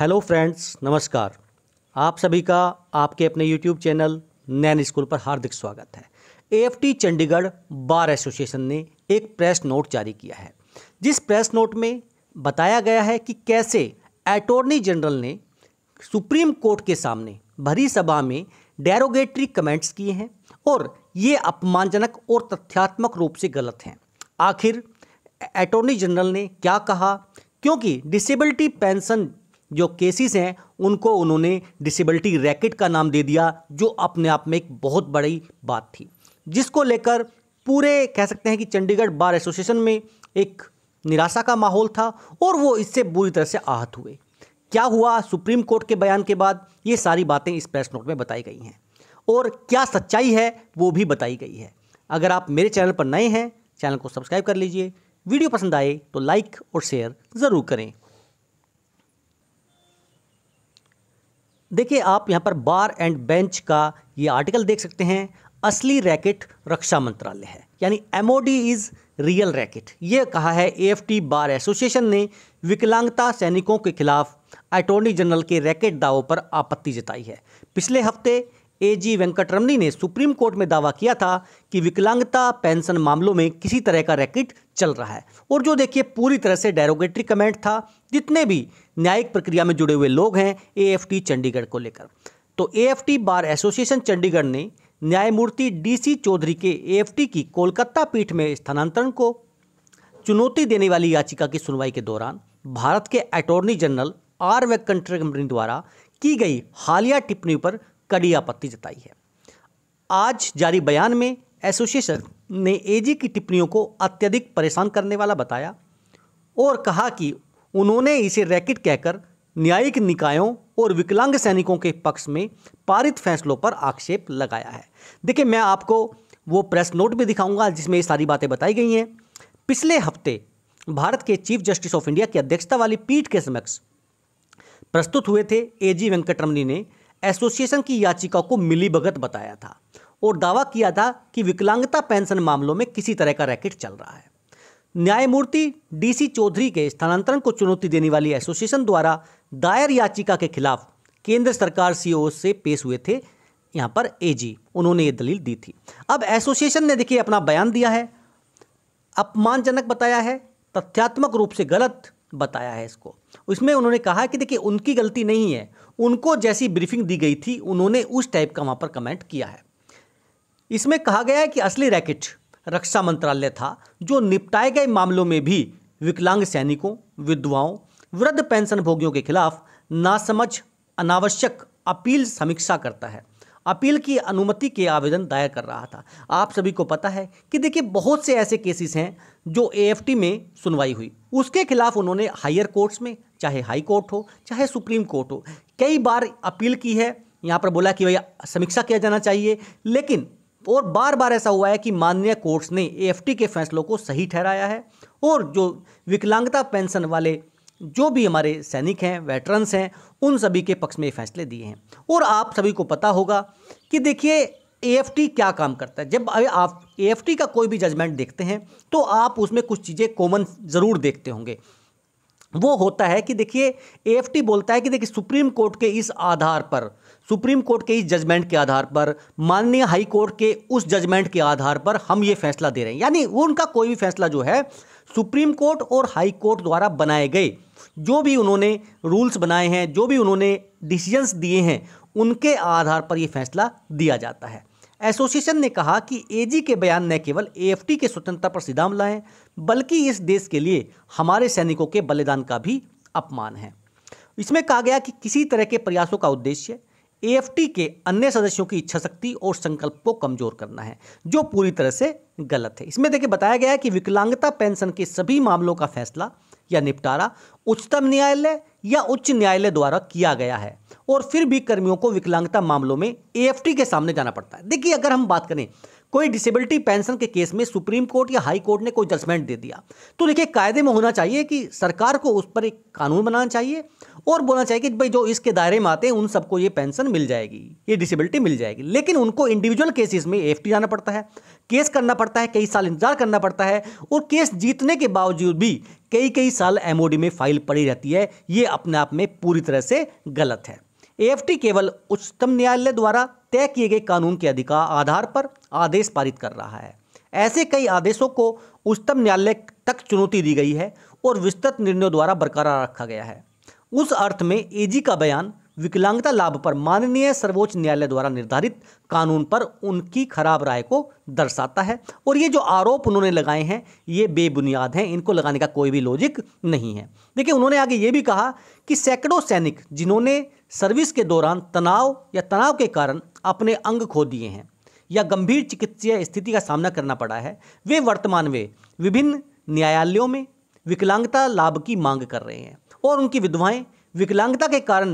hello friends नमस्कार आप सभी का आपके अपने यूट्यूब चैनल नैन स्कूल पर हार्दिक स्वागत है एएफटी चंडीगढ़ बार एसोसिएशन ने एक प्रेस नोट जारी किया है जिस प्रेस नोट में बताया गया है कि कैसे अटॉर्नी जनरल ने सुप्रीम कोर्ट के सामने भरी सभा में डेरोगेटरी कमेंट्स किए हैं और ये अपमानजनक और तथ्यात्मक रूप से गलत हैं आखिर अटॉर्नी जनरल ने क्या कहा क्योंकि डिसेबिलिटी पेंशन जो केसेस हैं उनको उन्होंने डिसेबिलिटी रैकेट का नाम दे दिया जो अपने आप में एक बहुत बड़ी बात थी जिसको लेकर पूरे कह सकते हैं कि चंडीगढ़ बार एसोसिएशन में एक निराशा का माहौल था और वो इससे बुरी तरह से आहत हुए क्या हुआ सुप्रीम कोर्ट के बयान के बाद ये सारी बातें इस प्रेस नोट में बताई गई हैं और क्या सच्चाई है वो भी बताई गई है अगर आप मेरे चैनल पर नए हैं चैनल को सब्सक्राइब कर लीजिए वीडियो पसंद आए तो लाइक और शेयर ज़रूर करें देखिए आप यहाँ पर बार एंड बेंच का ये आर्टिकल देख सकते हैं असली रैकेट रक्षा मंत्रालय है यानी एम इज़ रियल रैकेट ये कहा है ए बार एसोसिएशन ने विकलांगता सैनिकों के खिलाफ अटोर्नी जनरल के रैकेट दावों पर आपत्ति जताई है पिछले हफ्ते ए जी वेंकटरमनी ने सुप्रीम कोर्ट में दावा किया था कि विकलांगता पेंशन मामलों में किसी तरह का रैकेट चल रहा है और जो देखिए पूरी तरह से डेरोगेटरी कमेंट था जितने भी न्यायिक प्रक्रिया में जुड़े हुए लोग हैं ए चंडीगढ़ को लेकर तो ए बार एसोसिएशन चंडीगढ़ ने न्यायमूर्ति डीसी चौधरी के ए की कोलकाता पीठ में स्थानांतरण को चुनौती देने वाली याचिका की सुनवाई के दौरान भारत के अटॉर्नी जनरल आर वेंकटरमनी द्वारा की गई हालिया टिप्पणी पर कड़ी आपत्ति जताई है आज जारी बयान में एसोसिएशन ने एजी की टिप्पणियों को अत्यधिक परेशान करने वाला बताया और कहा कि उन्होंने इसे रैकेट कहकर न्यायिक निकायों और विकलांग सैनिकों के पक्ष में पारित फैसलों पर आक्षेप लगाया है देखिए मैं आपको वो प्रेस नोट भी दिखाऊंगा जिसमें ये सारी बातें बताई गई हैं पिछले हफ्ते भारत के चीफ जस्टिस ऑफ इंडिया की अध्यक्षता वाली पीठ के समक्ष प्रस्तुत हुए थे ए जी ने एसोसिएशन की याचिका को मिलीभगत बताया था और दावा किया था कि विकलांगता पेंशन मामलों में किसी तरह का रैकेट चल रहा है न्यायमूर्ति डीसी चौधरी के स्थानांतरण को चुनौती देने वाली एसोसिएशन द्वारा दायर याचिका के खिलाफ केंद्र सरकार सीओ से पेश हुए थे यहाँ पर एजी उन्होंने ये दलील दी थी अब एसोसिएशन ने देखिए अपना बयान दिया है अपमानजनक बताया है तथ्यात्मक रूप से गलत बताया है इसको उसमें उन्होंने कहा कि देखिए उनकी गलती नहीं है उनको जैसी ब्रीफिंग दी गई थी उन्होंने उस टाइप का वहाँ पर कमेंट किया है इसमें कहा गया है कि असली रैकेट रक्षा मंत्रालय था जो निपटाए गए मामलों में भी विकलांग सैनिकों विधवाओं वृद्ध पेंशनभोगियों के खिलाफ नासमझ अनावश्यक अपील समीक्षा करता है अपील की अनुमति के आवेदन दायर कर रहा था आप सभी को पता है कि देखिए बहुत से ऐसे केसेस हैं जो एएफटी में सुनवाई हुई उसके खिलाफ उन्होंने हायर कोर्ट्स में चाहे हाई कोर्ट हो चाहे सुप्रीम कोर्ट हो कई बार अपील की है यहाँ पर बोला कि भैया समीक्षा किया जाना चाहिए लेकिन और बार बार ऐसा हुआ है कि माननीय कोर्ट्स ने ए के फैसलों को सही ठहराया है और जो विकलांगता पेंशन वाले जो भी हमारे सैनिक हैं वेटरन्स हैं उन सभी के पक्ष में ये फैसले दिए हैं और आप सभी को पता होगा कि देखिए ए क्या काम करता है जब आप ए का कोई भी जजमेंट देखते हैं तो आप उसमें कुछ चीज़ें कॉमन ज़रूर देखते होंगे वो होता है कि देखिए एफटी बोलता है कि देखिए सुप्रीम कोर्ट के इस आधार पर सुप्रीम कोर्ट के इस जजमेंट के आधार पर माननीय हाई कोर्ट के उस जजमेंट के आधार पर हम ये फैसला दे रहे हैं यानी वो उनका कोई भी फैसला जो है सुप्रीम कोर्ट और हाई कोर्ट द्वारा बनाए गए जो भी उन्होंने रूल्स बनाए हैं जो भी उन्होंने डिसीजंस दिए हैं उनके आधार पर ये फैसला दिया जाता है एसोसिएशन ने कहा कि एजी के बयान न केवल एएफटी के स्वतंत्रता पर सीधा हमला है बल्कि इस देश के लिए हमारे सैनिकों के बलिदान का भी अपमान है इसमें कहा गया कि किसी तरह के प्रयासों का उद्देश्य एएफटी के अन्य सदस्यों की इच्छा शक्ति और संकल्प को कमजोर करना है जो पूरी तरह से गलत है इसमें देखिए बताया गया है कि विकलांगता पेंशन के सभी मामलों का फैसला या निपटारा उच्चतम न्यायालय या उच्च न्यायालय द्वारा किया गया है और फिर भी कर्मियों को विकलांगता मामलों में एएफटी के सामने जाना पड़ता है देखिए अगर हम बात करें कोई डिसेबिलिटी पेंशन के केस में सुप्रीम कोर्ट या हाई कोर्ट ने कोई जजमेंट दे दिया तो देखिए कायदे में होना चाहिए कि सरकार को उस पर एक कानून बनाना चाहिए और बोलना चाहिए कि भाई जो इसके दायरे में आते हैं उन सबको ये पेंशन मिल जाएगी ये डिसेबिलिटी मिल जाएगी लेकिन उनको इंडिविजुअल केसेस में एफ जाना पड़ता है केस करना पड़ता है कई साल इंतजार करना पड़ता है और केस जीतने के बावजूद भी कई कई साल एमओडी में फाइल पड़ी रहती है ये अपने आप में पूरी तरह से गलत है एएफटी केवल उच्चतम न्यायालय द्वारा तय किए गए कानून के अधिकार आधार पर आदेश पारित कर रहा है ऐसे कई आदेशों को उच्चतम न्यायालय तक चुनौती दी गई है और विस्तृत निर्णयों द्वारा बरकरार रखा गया है उस अर्थ में एजी का बयान विकलांगता लाभ पर माननीय सर्वोच्च न्यायालय द्वारा निर्धारित कानून पर उनकी खराब राय को दर्शाता है और ये जो आरोप उन्होंने लगाए हैं ये बेबुनियाद हैं इनको लगाने का कोई भी लॉजिक नहीं है देखिए उन्होंने आगे ये भी कहा कि सैकड़ों सैनिक जिन्होंने सर्विस के दौरान तनाव या तनाव के कारण अपने अंग खो दिए हैं या गंभीर चिकित्सीय स्थिति का सामना करना पड़ा है वे वर्तमान में विभिन्न न्यायालयों में विकलांगता लाभ की मांग कर रहे हैं और उनकी विधवाएं विकलांगता के कारण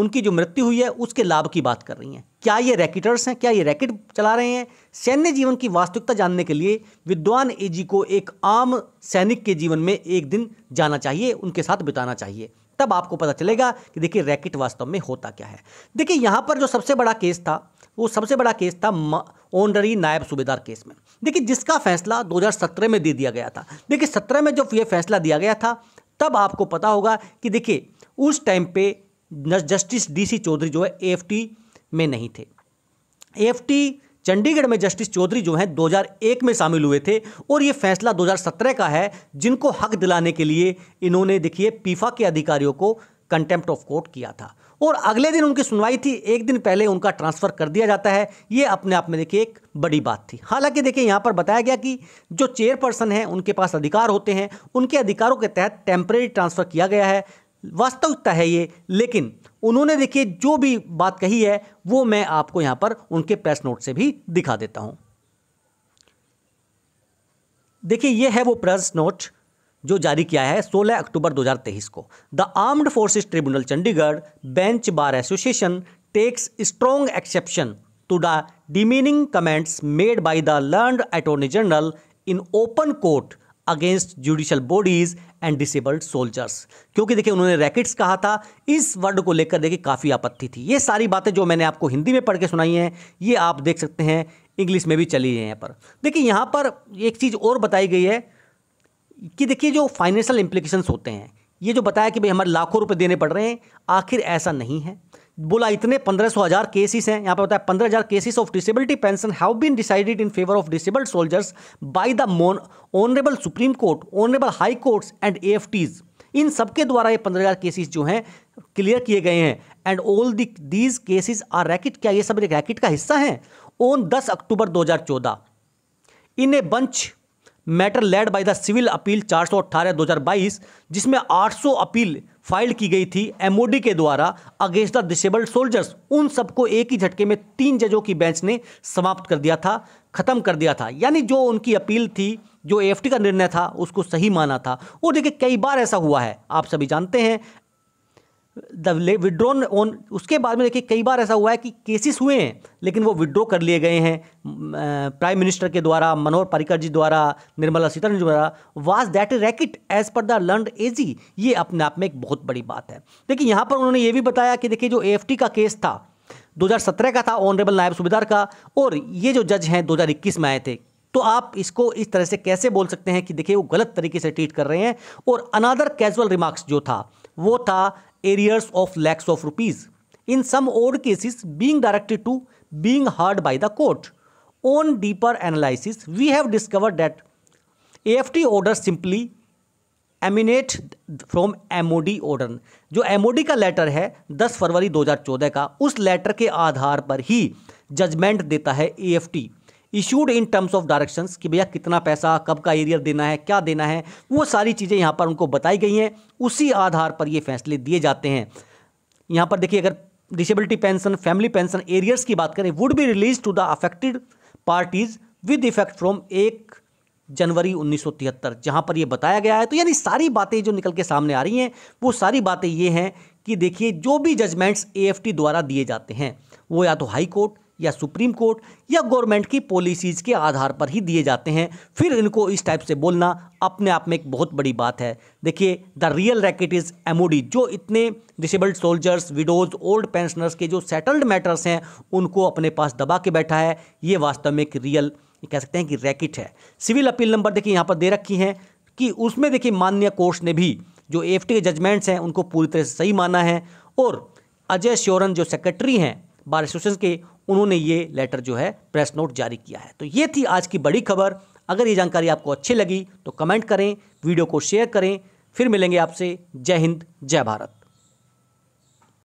उनकी जो मृत्यु हुई है उसके लाभ की बात कर रही हैं क्या ये रैकेटर्स हैं क्या ये रैकेट चला रहे हैं सैन्य जीवन की वास्तविकता जानने के लिए विद्वान एजी को एक आम सैनिक के जीवन में एक दिन जाना चाहिए उनके साथ बिताना चाहिए तब आपको पता चलेगा कि देखिए रैकेट वास्तव में होता क्या है देखिए यहाँ पर जो सबसे बड़ा केस था वो सबसे बड़ा केस था ओनरी नायब सूबेदार केस में देखिए जिसका फैसला 2017 में दे दिया गया था देखिए 17 में जब ये फैसला दिया गया था तब आपको पता होगा कि देखिए उस टाइम पे जस्टिस डीसी चौधरी जो है एफटी में नहीं थे एफटी चंडीगढ़ में जस्टिस चौधरी जो हैं 2001 में शामिल हुए थे और ये फैसला 2017 का है जिनको हक दिलाने के लिए इन्होंने देखिए पीफा के अधिकारियों को कंटेम्प्ट ऑफ कोर्ट किया था और अगले दिन उनकी सुनवाई थी एक दिन पहले उनका ट्रांसफ़र कर दिया जाता है ये अपने आप में देखिए एक बड़ी बात थी हालांकि देखिए यहाँ पर बताया गया कि जो चेयरपर्सन हैं उनके पास अधिकार होते हैं उनके अधिकारों के तहत टेम्परेरी ट्रांसफ़र किया गया है वास्तविकता है ये लेकिन उन्होंने देखिए जो भी बात कही है वो मैं आपको यहाँ पर उनके प्रेस नोट से भी दिखा देता हूँ देखिए ये है वो प्रेस नोट जो जारी किया है 16 अक्टूबर 2023 को the armed forces tribunal Chandigarh bench bar association takes strong exception to the demeaning comments made by the learned attorney general in open court against judicial bodies and disabled soldiers क्योंकि देखिए उन्होंने rackets कहा था इस word को लेकर देखिए काफ़ी आपत्ति थी ये सारी बातें जो मैंने आपको हिंदी में पढ़ के सुनाई हैं ये आप देख सकते हैं इंग्लिश में भी चली है यहाँ पर देखिए यहाँ पर एक चीज़ और बताई गई है कि देखिए जो फाइनेंशियल इम्प्लीकेशंस होते हैं ये जो बताया कि भाई हमारे लाखों रुपए देने पड़ रहे हैं आखिर ऐसा नहीं है बोला इतने पंद्रह सौ हज़ार केसेस हैं यहाँ पर बताया पंद्रह हज़ार cases of disability pension have been decided in favour of disabled soldiers by the honourable supreme court honourable high courts and a in सबके द्वारा ये पंद्रह हज़ार केसेस जो हैं क्लियर किए गए हैं and all these cases are racket क्या ये सब एक रैकेट का हिस्सा हैं ऑन दस अक्टूबर दो हज़ार चौदह in a bunch matter led by the civil appeal चार सौ अट्ठारह दो हज़ार बाईस जिसमें आठ सौ अपील फाइल की गई थी एमओडी के द्वारा अगेंस्ट द डिसेबल्ड सोल्जर्स उन सबको एक ही झटके में तीन जजों की बेंच ने समाप्त कर दिया था खत्म कर दिया था यानी जो उनकी अपील थी जो एफटी का निर्णय था उसको सही माना था और देखिए कई बार ऐसा हुआ है आप सभी जानते हैं द विड्रोन ऑन उसके बाद में देखिए कई बार ऐसा हुआ है कि केसेस हुए हैं लेकिन वो विड्रॉ कर लिए गए हैं प्राइम मिनिस्टर के द्वारा मनोहर पर्रिकर जी द्वारा निर्मला सीतारमन जी द्वारा was that racket as per the learned AG ये अपने आप में एक बहुत बड़ी बात है देखिए यहाँ पर उन्होंने ये भी बताया कि देखिए जो ए का केस था 2017 का था ऑनरेबल नायब सूबेदार का और ये जो जज हैं 2021 में आए थे तो आप इसको इस तरह से कैसे बोल सकते हैं कि देखिए वो गलत तरीके से ट्रीट कर रहे हैं और अनादर कैजुअल रिमार्क्स जो था वो था arrears of lakhs of rupees in some old cases being directed to being heard by the court on deeper analysis we have discovered that T order simply emanate from M O D order जो M O D का letter है दस फरवरी दो हजार चौदह का उस letter के आधार पर ही जजमेंट देता है A F T issued in terms of directions कि भैया कितना पैसा कब का एरियर देना है क्या देना है वो सारी चीज़ें यहाँ पर उनको बताई गई हैं उसी आधार पर ये फैसले दिए जाते हैं यहाँ पर देखिए अगर disability pension family pension arrears की बात करें would be release to the affected parties with effect from एक जनवरी 1973 जहाँ पर यह बताया गया है तो यानी सारी बातें जो निकल के सामने आ रही हैं वो सारी बातें ये हैं कि देखिए जो भी जजमेंट्स ए द्वारा दिए जाते हैं वो या तो हाई कोर्ट या सुप्रीम कोर्ट या गवर्नमेंट की पॉलिसीज़ के आधार पर ही दिए जाते हैं फिर इनको इस टाइप से बोलना अपने आप में एक बहुत बड़ी बात है देखिए the real racket is um जो इतने disabled soldiers widows old pensioners के जो सेटल्ड मैटर्स हैं उनको अपने पास दबा के बैठा है ये वास्तव में एक रियल कह सकते हैं कि रैकेट है सिविल अपील नंबर देखिए यहाँ पर दे रखी है कि उसमें देखिए माननीय कोर्ट ने भी जो एफ के जजमेंट्स हैं उनको पूरी तरह से सही माना है और अजय श्योरन जो सेक्रेटरी हैं बार एसोसिएशन के उन्होंने ये लेटर जो है प्रेस नोट जारी किया है तो ये थी आज की बड़ी खबर अगर ये जानकारी आपको अच्छी लगी तो कमेंट करें वीडियो को शेयर करें फिर मिलेंगे आपसे जय हिंद जय भारत